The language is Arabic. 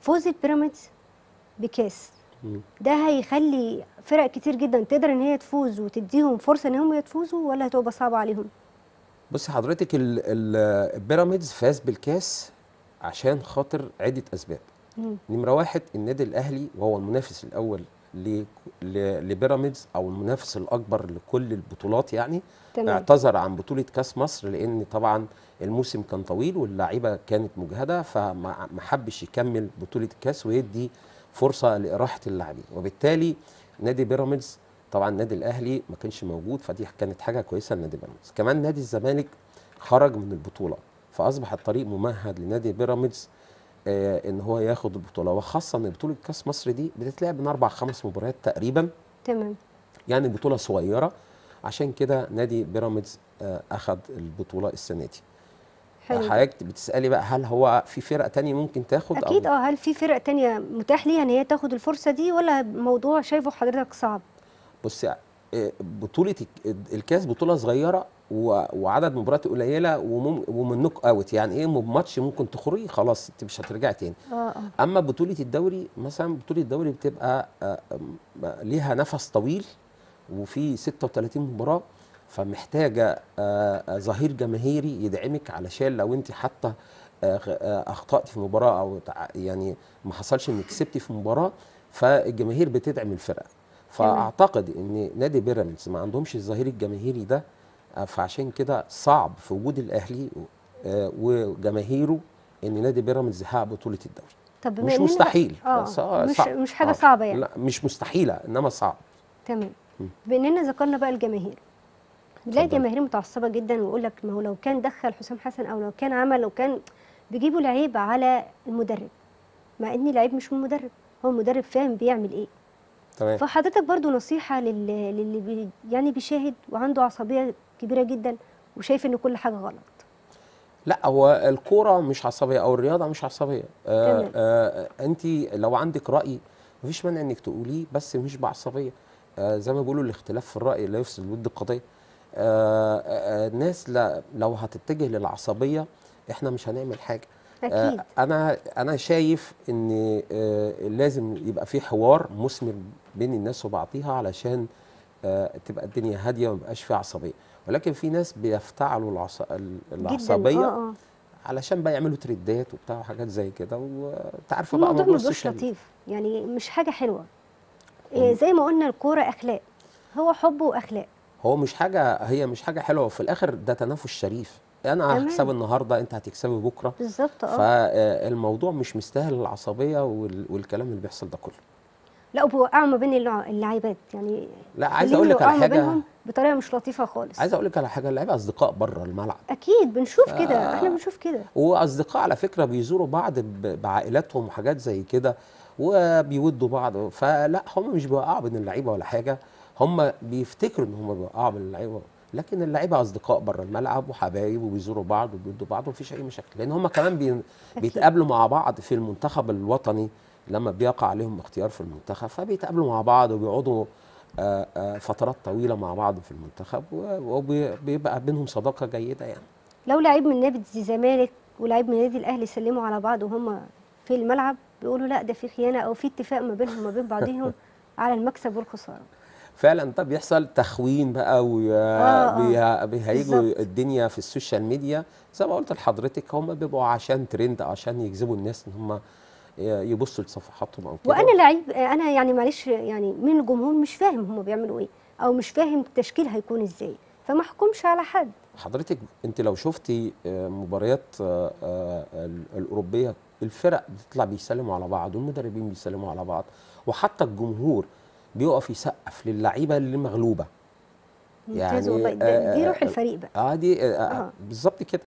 فوز البيراميدز بكاس ده هيخلي فرق كتير جدا تقدر ان هي تفوز وتديهم فرصه ان هم يفوزوا ولا هتبقى صعبه عليهم بص حضرتك البيراميدز فاز بالكاس عشان خاطر عده اسباب نمره واحد النادي الاهلي وهو المنافس الاول لبيراميدز او المنافس الاكبر لكل البطولات يعني تمام. اعتذر عن بطوله كاس مصر لان طبعا الموسم كان طويل واللعيبه كانت مجهده فما حبش يكمل بطوله الكاس ويدي فرصه لاراحه اللاعبين وبالتالي نادي بيراميدز طبعا النادي الاهلي ما كانش موجود فدي كانت حاجه كويسه لنادي بيراميدز كمان نادي الزمالك خرج من البطوله فاصبح الطريق ممهد لنادي بيراميدز آه، ان هو ياخد البطوله وخاصه ان بطوله كاس مصر دي بتتلعب من اربع خمس مباريات تقريبا تمام يعني بطوله صغيره عشان كده نادي بيراميدز آه، اخذ البطوله السنه دي حلو حضرتك بتسالي بقى هل هو في فرق تانية ممكن تاخد اكيد اه هل في فرق تانية متاح ليها ان هي تاخد الفرصه دي ولا موضوع شايفه حضرتك صعب بصي بطوله الكاس بطوله صغيره وعدد مباريات قليله ومن نوك اوت يعني ايه ماتش ممكن تخرجي خلاص انت مش هترجعي تاني آه،, آه. اما بطوله الدوري مثلا بطوله الدوري بتبقى آه، ليها نفس طويل وفي 36 مباراه فمحتاجه آه، ظهير جماهيري يدعمك علشان لو انت حتى اخطات في مباراه او يعني ما حصلش انك كسبتي في مباراه فالجماهير بتدعم الفرقه فاعتقد ان نادي بيراميدز ما عندهمش الظهير الجماهيري ده آه، فعشان كده صعب في وجود الاهلي آه، وجماهيره ان نادي بيراميدز يحقق بطوله الدوري طب مش مستحيل آه آه مش صعب. مش حاجه آه صعبه يعني لا مش مستحيله انما صعب تمام باننا ذكرنا بقى الجماهير بنلاقي جماهير متعصبه جدا ويقول لك ما هو لو كان دخل حسام حسن او لو كان عمل لو كان بيجيبوا العيب على المدرب مع ان العيب مش من المدرب هو المدرب فاهم بيعمل ايه تمام فحضرتك برضو نصيحه للي, للي بي يعني بيشاهد وعنده عصبيه كبيره جدا وشايف ان كل حاجه غلط لا هو الكوره مش عصبيه او الرياضه مش عصبيه آه آه انت لو عندك راي مفيش مانع انك تقوليه بس مش بعصبيه آه زي ما بيقولوا الاختلاف في الراي لا يفسد الود القضيه آه آه, آه، الناس لو هتتجه للعصبيه احنا مش هنعمل حاجه آه، اكيد انا انا شايف ان آه، لازم يبقى في حوار مثمر بين الناس وبعضيها علشان آه، تبقى الدنيا هاديه وما يبقاش فيها عصبيه ولكن في ناس بيفتعلوا العص... العصبيه جداً. آه علشان بقى يعملوا تريدات وبتاع وحاجات زي كده وانت عارفه بقى الموضوع مش لطيف يعني مش حاجه حلوه إيه زي ما قلنا الكوره اخلاق هو حب واخلاق هو مش حاجه هي مش حاجه حلوه وفي الاخر ده تنافس شريف انا حساب النهارده انت هتكسبي بكره بالظبط اه فالموضوع مش مستاهل العصبيه والكلام اللي بيحصل ده كله لا وبيوقعوا ما بين اللعيبات يعني لا عايز اقول لك على حاجه بطريقه مش لطيفه خالص عايز اقول لك على حاجه اللعيبه اصدقاء بره الملعب اكيد بنشوف ف... كده احنا بنشوف كده واصدقاء على فكره بيزوروا بعض بعائلاتهم وحاجات زي كده وبيودوا بعض فلا هم مش بيوقعوا بين اللعيبه ولا حاجه هم بيفتكروا ان هم بيوقعوا بين اللعيبه لكن اللعيبه اصدقاء بره الملعب وحبايب وبيزوروا بعض وبيدوا بعض ومفيش اي مشاكل لان هم كمان بي... بيتقابلوا مع بعض في المنتخب الوطني لما بيقع عليهم اختيار في المنتخب فبيتقابلوا مع بعض وبيقعدوا آه، آه، فترات طويله مع بعض في المنتخب وبيبقى بينهم صداقه جيده يعني لو لعيب من نادي الزمالك ولعيب من نادي الاهلي سلموا على بعض وهم في الملعب بيقولوا لا ده في خيانه او في اتفاق ما بينهم وما بين بعضهم على المكسب والخساره فعلا ده بيحصل تخوين بقى وبيهيجوا آه آه. الدنيا في السوشيال ميديا زي ما قلت لحضرتك هم بيبقوا عشان ترند عشان يجذبوا الناس ان هم يبصوا لصفحاتهم او كده وانا لعيب انا يعني معلش يعني من الجمهور مش فاهم هم بيعملوا ايه او مش فاهم التشكيل هيكون ازاي فما احكمش على حد حضرتك انت لو شفتي آه، مباريات آه، آه، الاوروبيه الفرق بتطلع بيسلموا على بعض والمدربين بيسلموا على بعض وحتى الجمهور بيقف يسقف للعيبه اللي مغلوبه يعني والله. دي آه، روح الفريق بقى اه دي آه آه. آه. بالظبط كده